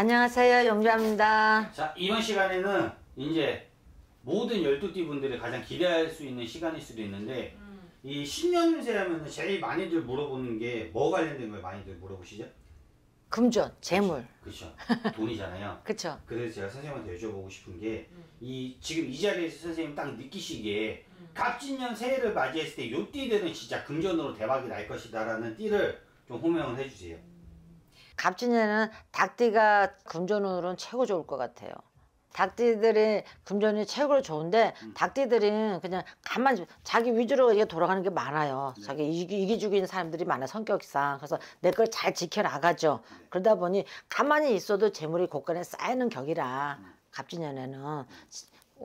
안녕하세요. 영주입니다. 자, 이번 시간에는 이제 모든 12띠 분들이 가장 기대할 수 있는 시간일 수도 있는데 음. 이 신년운세 라면 제일 많이들 물어보는 게 뭐 관련된 걸 많이들 물어보시죠? 금전, 재물. 그렇죠. 돈이잖아요. 그렇죠. 그래서 제가 선생님한테 여쭤보고 싶은 게이 음. 지금 이 자리에서 선생님 딱 느끼시기에 음. 갑진년 새해를 맞이했을 때요 띠들은 진짜 금전으로 대박이 날 것이다라는 띠를 좀 호명을 해주세요. 음. 갑진년에는 닭띠가 금전운으로는 최고 좋을 것 같아요. 닭띠들이 금전이 최고로 좋은데 음. 닭띠들은 그냥 가만히 자기 위주로 이게 돌아가는 게 많아요. 네. 자기 이기, 이기주인 사람들이 많아 성격상 그래서 내 걸 잘 지켜나가죠. 네. 그러다 보니 가만히 있어도 재물이 곳간에 쌓이는 격이라 네. 음. 갑진년에는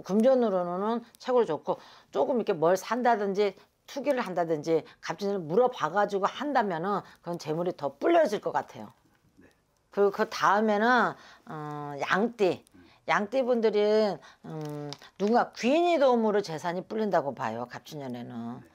금전으로는 최고로 좋고 조금 이렇게 뭘 산다든지 투기를 한다든지 갑진을 물어봐가지고 한다면은 그건 재물이 더 불려질 것 같아요. 그리고 그 다음에는 어, 양띠. 양띠 분들은 음, 누가 귀인이 도움으로 재산이 불린다고 봐요. 갑진년에는.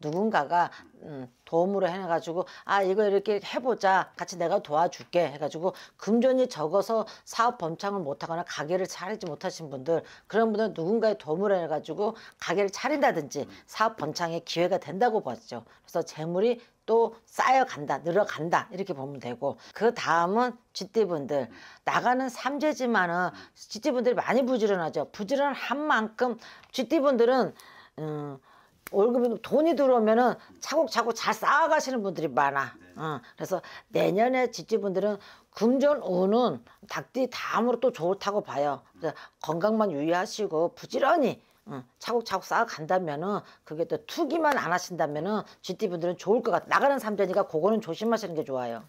누군가가 음, 도움으로 해가지고 아 이거 이렇게 해보자 같이 내가 도와줄게 해가지고 금전이 적어서 사업 범창을 못하거나 가게를 차리지 못하신 분들 그런 분들 누군가의 도움으로 해가지고 가게를 차린다든지 사업 범창의 기회가 된다고 봤죠 그래서 재물이 또 쌓여간다 늘어간다 이렇게 보면 되고 그 다음은 쥐띠분들 나가는 삼재지만은 쥐띠분들이 많이 부지런하죠 부지런한 만큼 쥐띠분들은 음, 월급이 돈이 들어오면은 차곡차곡 잘 쌓아가시는 분들이 많아. 네. 어, 그래서 내년에 지주분들은 금전 운은 닭띠 다음으로 또 좋다고 봐요. 그래서 건강만 유의하시고 부지런히 응, 어, 차곡차곡 쌓아간다면은 그게 또 투기만 안 하신다면은 GT 분들은 좋을 것 같아. 나가는 삼자니까 그거는 조심하시는 게 좋아요.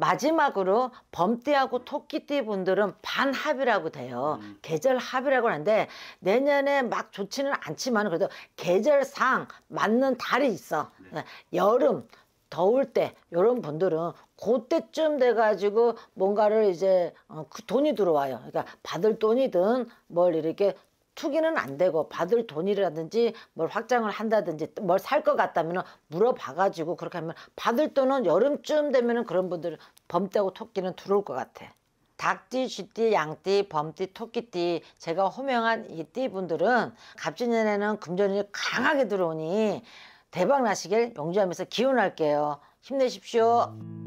마지막으로 범띠하고 토끼띠 분들은 반합이라고 돼요. 음. 계절 합이라고 하는데 내년에 막 좋지는 않지만 그래도 계절상 맞는 달이 있어. 네. 네. 여름 더울 때 이런 분들은 그때쯤 돼가지고 뭔가를 이제 어, 그 돈이 들어와요. 그러니까 받을 돈이든 뭘 이렇게 투기는 안 되고 받을 돈이라든지 뭘 확장을 한다든지 뭘 살 것같다면 물어봐가지고 그렇게 하면 받을 돈은 여름쯤 되면은 그런 분들은 범떼고 토끼는 들어올 것 같아. 닭띠, 쥐띠, 양띠, 범띠, 토끼띠 제가 호명한 이 띠분들은 갑진년에는 금전이 강하게 들어오니 대박 나시길 용주하면서 기운할게요 힘내십시오.